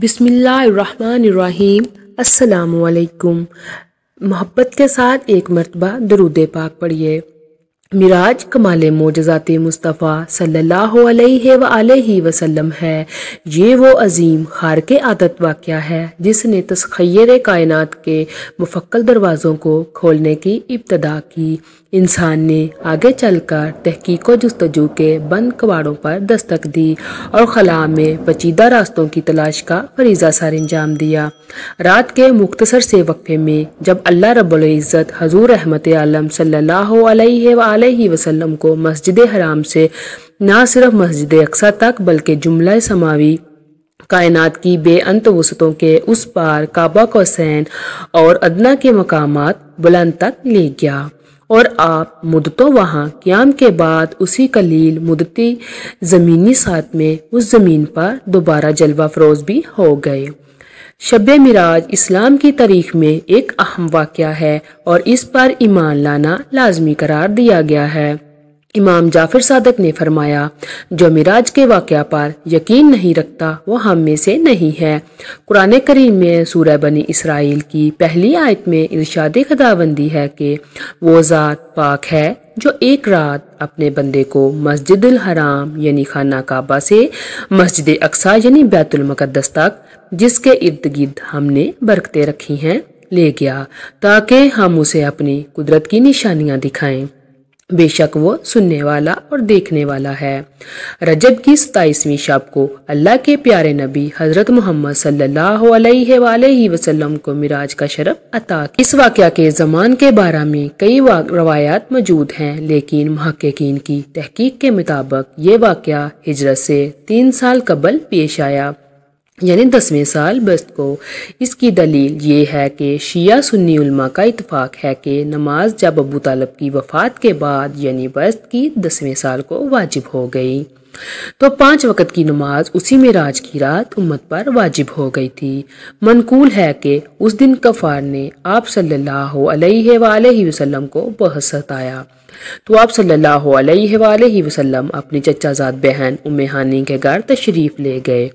बिसमीम् अल्लाम मोहब्बत के साथ एक मरतबा दरूद पाक पढ़िए मिराज कमाल मोजात मुस्तफ़ा सल्लल्लाहु अलैहि व वसल्लम है ये वो अजीम खार के आदत वाक़ है जिसने तस्खैर कायनात के मुफक्ल दरवाज़ों को खोलने की इब्तदा की इंसान ने आगे चलकर तहकीक जस्तजू के बंद कबाड़ों पर दस्तक दी और खला में पचीदा रास्तों की तलाश का फरीजा सर अंजाम दिया रात के मुख्तसर से वक्फे में जब अल्लाह रबुल्ज़त हजूर रहमत आलम सल्ला वसल्लम को मस्जिद हराम से ना सिर्फ मस्जिद अक्सा तक बल्कि जुमला समावी कायनात की बेअंत वसतों के उस पार काबा कोसैन और अदना के मकाम बुलंद तक ले गया और आप मुद्दतों वहाँ क्याम के बाद उसी कलील मुदती ज़मीनी साथ में उस ज़मीन पर दोबारा जलवा फरोज भी हो गए शब मिराज इस्लाम की तारीख में एक अहम वाक़ है और इस पर ईमान लाना लाजमी करार दिया गया है इमाम जाफिर सादक ने फरमाया जो मिराज के वाक़ पर यकीन नहीं रखता वो हम में से नहीं है कुरान करीम में सूर बनी इसराइल की पहली आयत में इर्शाद खदाबंदी है कि वो ज़ात पाक है जो एक रात अपने बंदे को मस्जिद हराम यानी खाना काबा से मस्जिद अक्सा यानी बैतुलमक़दस तक जिसके इर्द गिर्द हमने बरकते रखी हैं ले गया ताकि हम उसे अपनी कुदरत की निशानियां दिखाएं बेशक वो सुनने वाला और देखने वाला है रजब की सताईसवीं शब को अल्लाह के प्यारे नबी हज़रत मोहम्मद सल्लल्लाहु अलैहि वसल्लम को मिराज का शरफ अता इस वाक़ के ज़मान के बारे में कई रवायात मौजूद हैं लेकिन महकिन की तहकीक के मुताबिक ये वाक़ हिजरत से तीन साल कबल पेश आया यानी दसवें साल बस्त को इसकी दलील ये है कि शिया सुन्नी उलमा का इतफाक़ है कि नमाज जब अबू तालब की वफ़ात के बाद यानी बस्त की दसवें साल को वाजिब हो गई तो पांच वक़्त की नमाज उसी में राज की रात उम्मत पर वाजिब हो गई थी मनकूल है कि उस दिन कफ़ार ने आप सल्लल्लाहु अलैहि वसल्लम को बहुत सताया तो आप सल्लल्लाहु अलैहि वसल्लम अपने चचाजाद बहन उम्मे हानी के घर तशरीफ़ ले गए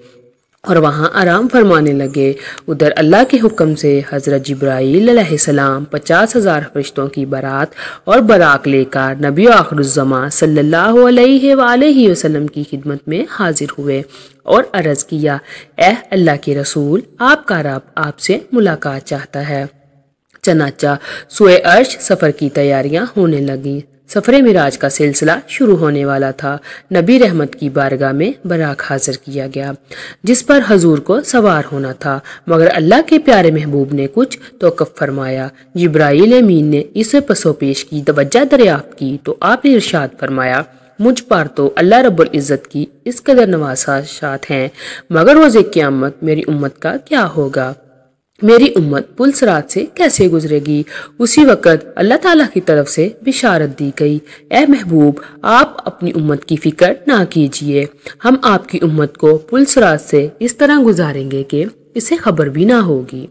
और वहाँ आराम फरमाने लगे उधर अल्लाह के हुक्म से हज़रत जब्राईसम पचास हज़ार फरिश्तों की बारात और बराक लेकर नबी आखरुज़मा सल्ला की खिदमत में हाजिर हुए और अर्ज़ किया एह अल्लाह के रसूल आपका रब आपसे मुलाकात चाहता है चनाचा सुय अर्श सफ़र की तैयारियां होने लगीं सफ़रे मिराज का सिलसिला शुरू होने वाला था नबी रहमत की बारगाह में बराक हाजिर किया गया जिस पर हजूर को सवार होना था मगर अल्लाह के प्यारे महबूब ने कुछ तोक़ फरमाया जब्राइल अमीन ने पसो पसोपेश की तवज्जा दरियाफ्त की तो आपने इर्शाद फरमाया मुझ पर तो अल्लाह रब्बुल इज़्ज़त की इस कदर नवासाशात हैं मगर रोज़ क़यामत मेरी उम्मत का क्या होगा मेरी उम्मत पुलिस रात से कैसे गुजरेगी उसी वक़्त अल्लाह ताला की तरफ से बिशारत दी गई ए महबूब आप अपनी उम्मत की फ़िक्र ना कीजिए हम आपकी उम्मत को पुलिस रात से इस तरह गुजारेंगे कि इसे खबर भी ना होगी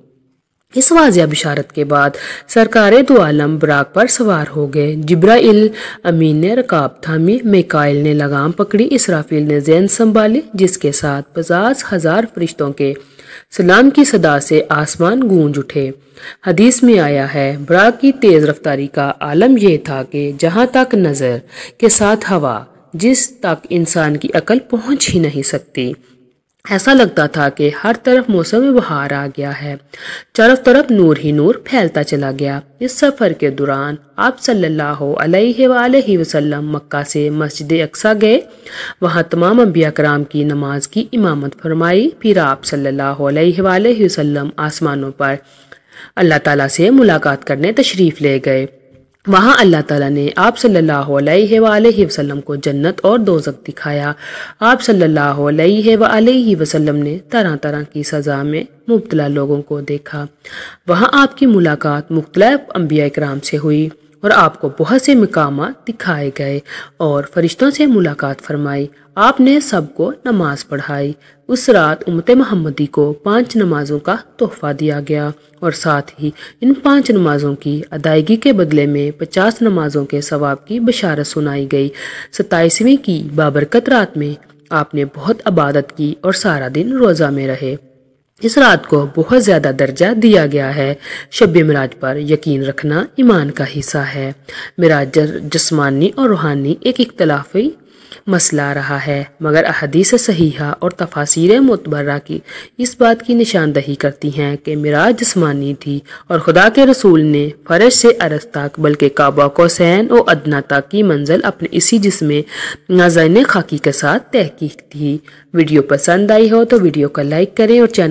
इस वाजिया बिशारत के बाद सरकार दो आलम बराक पर सवार हो गए जिब्राइल अमीन ने रकाब थामी मेकाइल ने लगाम पकड़ी इसराफील ने जैन संभाली जिसके साथ पचास हजार फरिश्तों के सलाम की सदा से आसमान गूंज उठे हदीस में आया है बड़ा की तेज़ रफ्तारी का आलम यह था कि जहाँ तक नज़र के साथ हवा जिस तक इंसान की अकल पहुँच ही नहीं सकती ऐसा लगता था कि हर तरफ मौसम बहार आ गया है चरफ तरफ नूर ही नूर फैलता चला गया इस सफ़र के दौरान आप सल्लल्लाहु अलैहि वसल्लम मक्का से मस्जिद अक्सा गए वहाँ तमाम अम्बिया कराम की नमाज की इमामत फरमाई फिर आप सल्लल्लाहु अलैहि वसल्लम आसमानों पर अल्लाह ताला से मुलाकात करने तशरीफ़ ले गए वहाँ अल्लाह ताला ने आप सल्लल्लाहु अलैहि वसल्लम को जन्नत और दोजक दिखाया आप सल्लल्लाहु अलैहि वसल्लम ने तरह तरह की सज़ा में मुबतला लोगों को देखा वहाँ आपकी मुलाकात मुख्तलिफ अम्बिया कराम से हुई और आपको बहुत से मकामा दिखाए गए और फरिश्तों से मुलाकात फरमाई आपने सबको नमाज पढ़ाई उस रात उमत महमदी को पांच नमाजों का तोहफा दिया गया और साथ ही इन पांच नमाजों की अदायगी के बदले में पचास नमाजों के सवाब की बशारत सुनाई गई सताईसवीं की बाबरकत रात में आपने बहुत अबादत की और सारा दिन रोज़ा में रहे इस रात को बहुत ज़्यादा दर्जा दिया गया है शब मराज पर यकीन रखना ईमान का हिस्सा है मराज जस्मानी और रूहानी एक इख्तलाफी मसला रहा है मगर अहदीस सहीहा और तफासिर मतबर्रा की इस बात की निशानदही करती हैं कि मराज जिसमानी थी और खुदा के रसूल ने फर्श से अरस तक बल्कि काबा को सैन और अदना तक की मंजिल अपने इसी जिसमें नाजाइन खाकी के साथ तहकीक थी वीडियो पसंद आई हो तो वीडियो को लाइक करें और चैनल